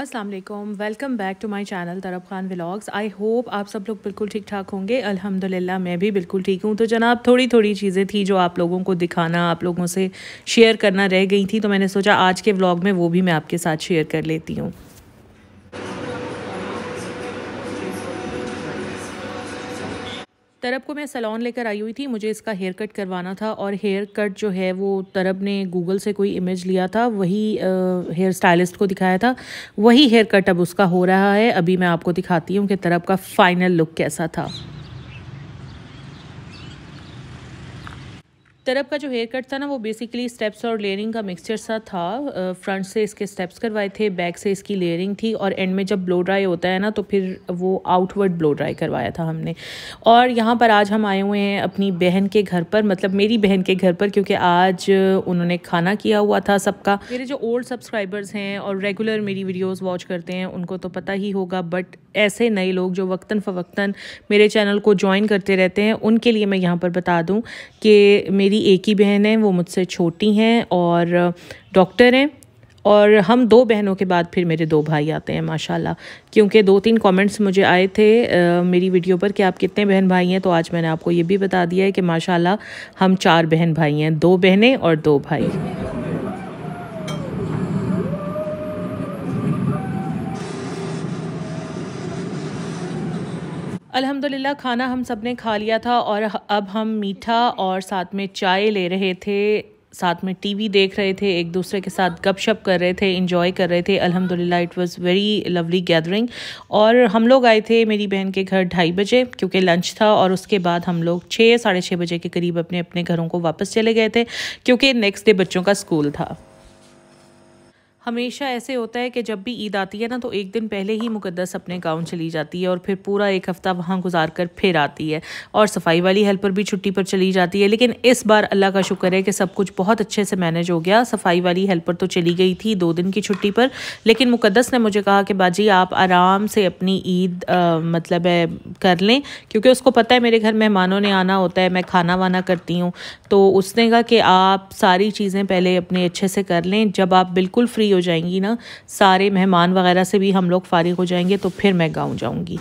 Aslam welcome back to my channel Tarab Khan vlogs I hope आप सब लोग बिल्कुल ठीक ठाक होंगे अल्हम्दुलिल्लाह मैं भी बिल्कुल ठीक हूँ तो जनाब थोड़ी थोड़ी चीज़ें थी जो आप लोगों को दिखाना आप लोगों से शेयर करना रह गई थी तो मैंने सोचा आज के व्लॉग में वो भी मैं आपके साथ शेयर कर लेती हूँ तरब को मैं सलोन लेकर आई हुई थी मुझे इसका हेयर कट करवाना था और हेयर कट जो है वो तरब ने गूगल से कोई इमेज लिया था वही हेयर स्टाइलिस्ट को दिखाया था वही हेयर कट अब उसका हो रहा है अभी मैं आपको दिखाती हूँ कि तरब का फाइनल लुक कैसा था तरफ का जो हेयर कट था ना वो बेसिकली स्टेप्स और लेयरिंग का मिक्सचर सा था फ्रंट से इसके स्टेप्स करवाए थे बैक से इसकी लेयरिंग थी और एंड में जब ब्लो ड्राई होता है ना तो फिर वो आउटवर्ड ब्लो ड्राई करवाया था हमने और यहाँ पर आज हम आए हुए हैं अपनी बहन के घर पर मतलब मेरी बहन के घर पर क्योंकि आज उन्होंने खाना किया हुआ था सबका मेरे जो ओल्ड सब्सक्राइबर्स हैं और रेगुलर मेरी वीडियोज़ वॉच करते हैं उनको तो पता ही होगा बट ऐसे नए लोग जो वक्ता फ़वक्ता मेरे चैनल को ज्वाइन करते रहते हैं उनके लिए मैं यहाँ पर बता दूँ कि मेरी मेरी एक ही बहन है वो मुझसे छोटी हैं और डॉक्टर हैं और हम दो बहनों के बाद फिर मेरे दो भाई आते हैं माशाल्लाह क्योंकि दो तीन कमेंट्स मुझे आए थे आ, मेरी वीडियो पर कि आप कितने बहन भाई हैं तो आज मैंने आपको ये भी बता दिया है कि माशाल्लाह हम चार बहन भाई हैं दो बहनें और दो भाई अल्हम्दुलिल्लाह खाना हम सब ने खा लिया था और अब हम मीठा और साथ में चाय ले रहे थे साथ में टीवी देख रहे थे एक दूसरे के साथ गपशप कर रहे थे इन्जॉय कर रहे थे अल्हम्दुलिल्लाह it was very lovely gathering और हम लोग आए थे मेरी बहन के घर ढाई बजे क्योंकि लंच था और उसके बाद हम लोग छः साढ़े छः बजे के करीब अपने अपने घरों को वापस चले गए थे क्योंकि नेक्स्ट डे बच्चों का स्कूल था हमेशा ऐसे होता है कि जब भी ईद आती है ना तो एक दिन पहले ही मुकदस अपने गाँव चली जाती है और फिर पूरा एक हफ़्ता वहाँ गुजार कर फिर आती है और सफाई वाली हेल्पर भी छुट्टी पर चली जाती है लेकिन इस बार अल्लाह का शुक्र है कि सब कुछ बहुत अच्छे से मैनेज हो गया सफाई वाली हेल्पर तो चली गई थी दो दिन की छुट्टी पर लेकिन मुकदस ने मुझे कहा कि बाजी आप आराम से अपनी ईद मतलब है कर लें क्योंकि उसको पता है मेरे घर मेहमानों ने आना होता है मैं खाना वाना करती हूँ तो उसने कहा कि आप सारी चीज़ें पहले अपने अच्छे से कर लें जब आप बिल्कुल फ्री हो जाएंगी ना सारे मेहमान वगैरह से भी हम लोग फारिग हो जाएंगे तो फिर मैं गाँव जाऊँगी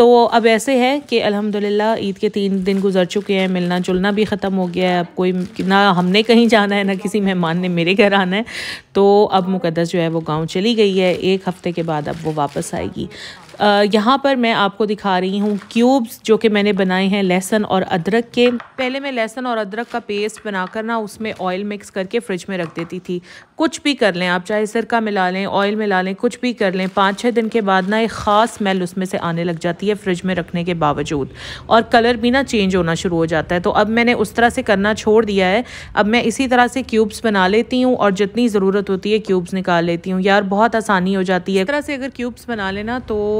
तो अब ऐसे है कि अल्हम्दुलिल्लाह ईद के तीन दिन गुजर चुके हैं मिलना जुलना भी ख़त्म हो गया है अब कोई ना हमने कहीं जाना है ना किसी मेहमान ने मेरे घर आना है तो अब मुकदस जो है वो गांव चली गई है एक हफ़्ते के बाद अब वो वापस आएगी यहाँ पर मैं आपको दिखा रही हूँ क्यूब्स जो कि मैंने बनाए हैं लहसन और अदरक के पहले मैं लहसन और अदरक का पेस्ट बनाकर ना उसमें ऑयल मिक्स करके फ्रिज में रख देती थी कुछ भी कर लें आप चाहे सिरका मिला लें ऑयल मिला लें कुछ भी कर लें पाँच छः दिन के बाद ना एक ख़ास स्मेल उसमें से आने लग जाती है फ्रिज में रखने के बावजूद और कलर भी ना चेंज होना शुरू हो जाता है तो अब मैंने उस तरह से करना छोड़ दिया है अब मैं इसी तरह से क्यूब्स बना लेती हूँ और जितनी ज़रूरत होती है क्यूब्स निकाल लेती हूँ यार बहुत आसानी हो जाती है इस तरह से अगर क्यूब्स बना लेना तो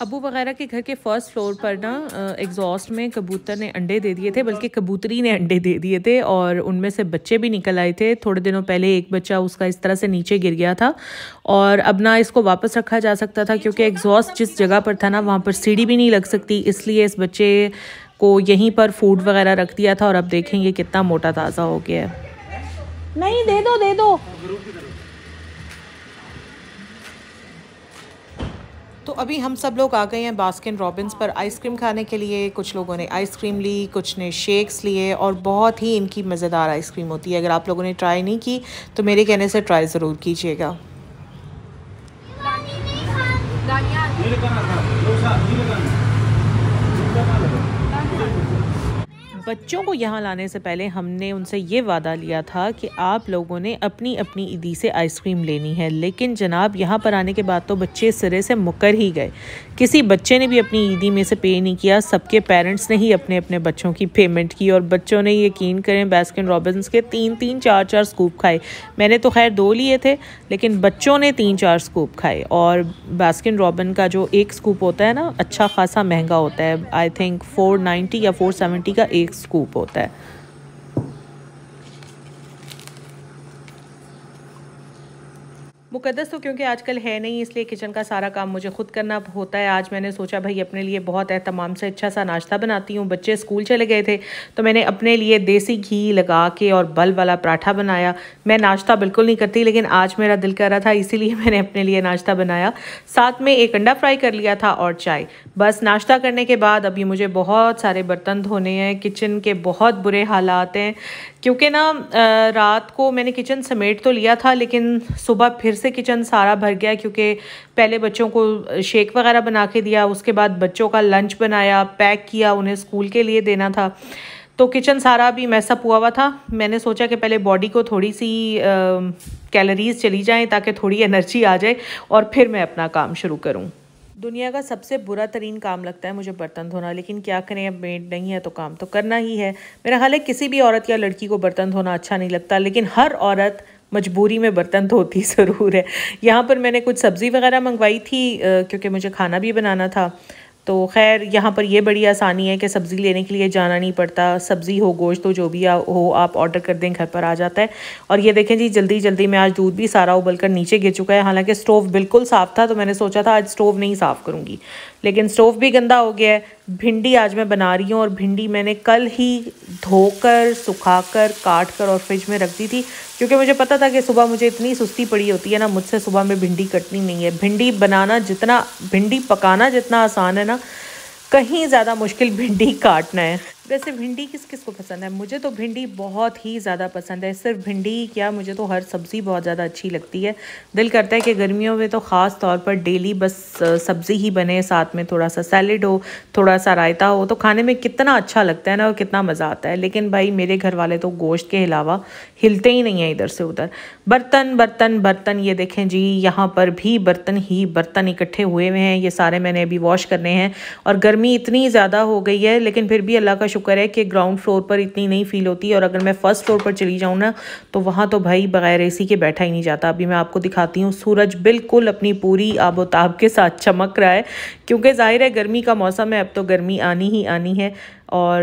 अबू वगैरह के घर के फर्स्ट फ्लोर पर ना एग्जॉस्ट में कबूतर ने अंडे दे दिए थे बल्कि कबूतरी ने अंडे दे दिए थे और उनमें से बच्चे भी निकल आए थे थोड़े दिनों पहले एक बच्चा उसका इस तरह से नीचे गिर गया था और अब ना इसको वापस रखा जा सकता था क्योंकि एग्जॉस्ट जिस जगह पर था ना वहाँ पर सीढ़ी भी नहीं लग सकती इसलिए इस बच्चे को यहीं पर फूड वगैरह रख दिया था और अब देखेंगे कितना मोटा ताज़ा हो गया है नहीं दे दो दे दो अभी हम सब लोग आ गए हैं बास्किन रॉबिन्स पर आइसक्रीम खाने के लिए कुछ लोगों ने आइसक्रीम ली कुछ ने शेक्स लिए और बहुत ही इनकी मज़ेदार आइसक्रीम होती है अगर आप लोगों ने ट्राई नहीं की तो मेरे कहने से ट्राई ज़रूर कीजिएगा बच्चों को यहाँ लाने से पहले हमने उनसे ये वादा लिया था कि आप लोगों ने अपनी अपनी ईदी से आइसक्रीम लेनी है लेकिन जनाब यहाँ पर आने के बाद तो बच्चे सिरे से मुकर ही गए किसी बच्चे ने भी अपनी ईदी में से पे नहीं किया सबके पेरेंट्स ने ही अपने अपने बच्चों की पेमेंट की और बच्चों ने यकीन करें बैस्किन रॉबिन्स के तीन तीन चार चार स्कूप खाए मैंने तो खैर दो लिए थे लेकिन बच्चों ने तीन चार स्कूप खाए और बैस्किन रॉबिन का जो एक स्कूप होता है ना अच्छा खासा महंगा होता है आई थिंक फोर नाइन्टी या फोर सेवेंटी का एक स्कूप होता है मुकदस तो क्योंकि आजकल है नहीं इसलिए किचन का सारा काम मुझे खुद करना होता है आज मैंने सोचा भाई अपने लिए बहुत अहतमाम से अच्छा सा नाश्ता बनाती हूँ बच्चे स्कूल चले गए थे तो मैंने अपने लिए देसी घी लगा के और बल वाला पराठा बनाया मैं नाश्ता बिल्कुल नहीं करती लेकिन आज मेरा दिल कर रहा था इसीलिए मैंने अपने लिए नाश्ता बनाया साथ में एक अंडा फ्राई कर लिया था और चाय बस नाश्ता करने के बाद अभी मुझे बहुत सारे बर्तन धोने हैं किचन के बहुत बुरे हालात हैं क्योंकि ना रात को मैंने किचन समेट तो लिया था लेकिन सुबह फिर से किचन सारा भर गया क्योंकि पहले बच्चों को शेक वगैरह बना के दिया उसके बाद बच्चों का लंच बनाया पैक किया उन्हें स्कूल के लिए देना था तो किचन सारा भी मैसअप हुआ हुआ था मैंने सोचा कि पहले बॉडी को थोड़ी सी कैलोरीज़ चली जाएँ ताकि थोड़ी एनर्जी आ जाए और फिर मैं अपना काम शुरू करूँ दुनिया का सबसे बुरा तरीन काम लगता है मुझे बर्तन धोना लेकिन क्या करें अब मेड नहीं है तो काम तो करना ही है मेरा ख्याल है किसी भी औरत या लड़की को बर्तन धोना अच्छा नहीं लगता लेकिन हर औरत मजबूरी में बर्तन धोती ज़रूर है यहाँ पर मैंने कुछ सब्ज़ी वगैरह मंगवाई थी क्योंकि मुझे खाना भी बनाना था तो खैर यहाँ पर यह बड़ी आसानी है कि सब्ज़ी लेने के लिए जाना नहीं पड़ता सब्ज़ी हो गोश्त हो जो भी हो आप ऑर्डर कर दें घर पर आ जाता है और ये देखें जी जल्दी जल्दी मैं आज दूध भी सारा उबल कर नीचे गिर चुका है हालांकि स्टोव बिल्कुल साफ़ था तो मैंने सोचा था आज स्टोव नहीं साफ़ करूँगी लेकिन स्टोव भी गंदा हो गया है भिंडी आज मैं बना रही हूँ और भिंडी मैंने कल ही धोकर सुखाकर काट कर और फ्रिज में रख दी थी क्योंकि मुझे पता था कि सुबह मुझे इतनी सुस्ती पड़ी होती है ना मुझसे सुबह में भिंडी कटनी नहीं है भिंडी बनाना जितना भिंडी पकाना जितना आसान है ना कहीं ज़्यादा मुश्किल भिंडी काटना है वैसे भिंडी किस किस को पसंद है मुझे तो भिंडी बहुत ही ज़्यादा पसंद है सिर्फ भिंडी क्या मुझे तो हर सब्ज़ी बहुत ज़्यादा अच्छी लगती है दिल करता है कि गर्मियों में तो ख़ास तौर पर डेली बस सब्ज़ी ही बने साथ में थोड़ा सा सैलड हो थोड़ा सा रायता हो तो खाने में कितना अच्छा लगता है ना और कितना मज़ा आता है लेकिन भाई मेरे घर वाले तो गोश्त के अलावा हिलते ही नहीं हैं इधर से उधर बर्तन बर्तन बर्तन ये देखें जी यहाँ पर भी बर्तन ही बर्तन इकट्ठे हुए हुए हैं ये सारे मैंने अभी वॉश करने हैं और गर्मी इतनी ज़्यादा हो गई है लेकिन फिर भी अल्लाह का शुक्र है कि ग्राउंड फ्लोर पर इतनी नहीं फील होती और अगर मैं फ़र्स्ट फ्लोर पर चली जाऊँ ना तो वहाँ तो भाई बगैर ए के बैठा ही नहीं जाता अभी मैं आपको दिखाती हूँ सूरज बिल्कुल अपनी पूरी आबोताब के साथ चमक रहा है क्योंकि ज़ाहिर है गर्मी का मौसम है अब तो गर्मी आनी ही आनी है और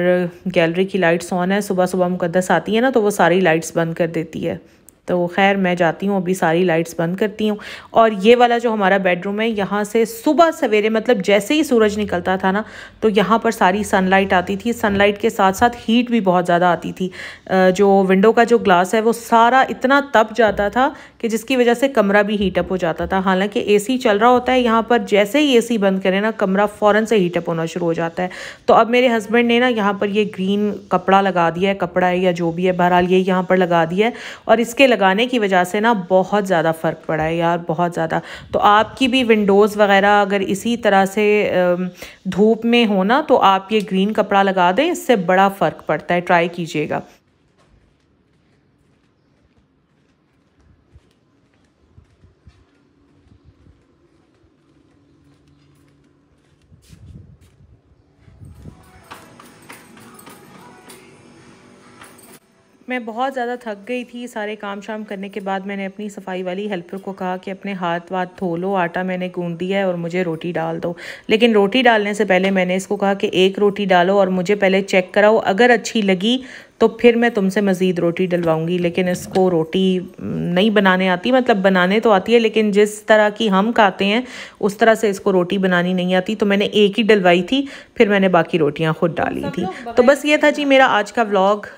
गैलरी की लाइट्स ऑन है सुबह सुबह मुकदस आती है ना तो वो सारी लाइट्स बंद कर देती है तो खैर मैं जाती हूँ अभी सारी लाइट्स बंद करती हूँ और ये वाला जो हमारा बेडरूम है यहाँ से सुबह सवेरे मतलब जैसे ही सूरज निकलता था ना तो यहाँ पर सारी सनलाइट आती थी सनलाइट के साथ साथ हीट भी बहुत ज़्यादा आती थी जो विंडो का जो ग्लास है वो सारा इतना तप जाता था कि जिसकी वजह से कमरा भी हीटअप हो जाता था हालांकि ए चल रहा होता है यहाँ पर जैसे ही ए बंद करें ना कमरा फ़ौर से हीटअप होना शुरू हो जाता है तो अब मेरे हस्बैंड ने ना यहाँ पर ये ग्रीन कपड़ा लगा दिया है कपड़ा है या जो भी है बहरहाल ये यहाँ पर लगा दिया है और इसके लगाने की वजह से ना बहुत ज़्यादा फ़र्क पड़ा है यार बहुत ज़्यादा तो आपकी भी विंडोज़ वगैरह अगर इसी तरह से धूप में हो ना तो आप ये ग्रीन कपड़ा लगा दें इससे बड़ा फ़र्क पड़ता है ट्राई कीजिएगा मैं बहुत ज़्यादा थक गई थी सारे काम शाम करने के बाद मैंने अपनी सफाई वाली हेल्पर को कहा कि अपने हाथ वाथ धो लो आटा मैंने गूंद दिया है और मुझे रोटी डाल दो लेकिन रोटी डालने से पहले मैंने इसको कहा कि एक रोटी डालो और मुझे पहले चेक कराओ अगर अच्छी लगी तो फिर मैं तुमसे मज़ीद रोटी डलवाऊँगी लेकिन इसको रोटी नहीं बनाने आती मतलब बनाने तो आती है लेकिन जिस तरह की हम खाते हैं उस तरह से इसको रोटी बनानी नहीं आती तो मैंने एक ही डलवाई थी फिर मैंने बाकी रोटियाँ खुद डाली थी तो बस ये था जी मेरा आज का व्लॉग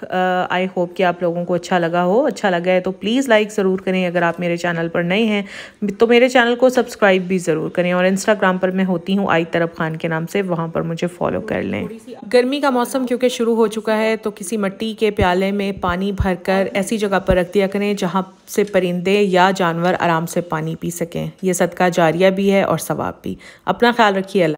आई होप कि आप लोगों को अच्छा लगा हो अच्छा लगा है तो प्लीज़ लाइक ज़रूर करें अगर आप मेरे चैनल पर नए हैं तो मेरे चैनल को सब्सक्राइब भी ज़रूर करें और इंस्टाग्राम पर मैं होती हूँ आई तरफ खान के नाम से वहाँ पर मुझे फॉलो कर लें गर्मी का मौसम क्योंकि शुरू हो चुका है तो किसी मट्टी मिट्टी के प्याले में पानी भरकर ऐसी जगह पर रख दिया करें जहाँ से परिंदे या जानवर आराम से पानी पी सकें यह सदका जारिया भी है और सवाब भी अपना ख्याल रखिए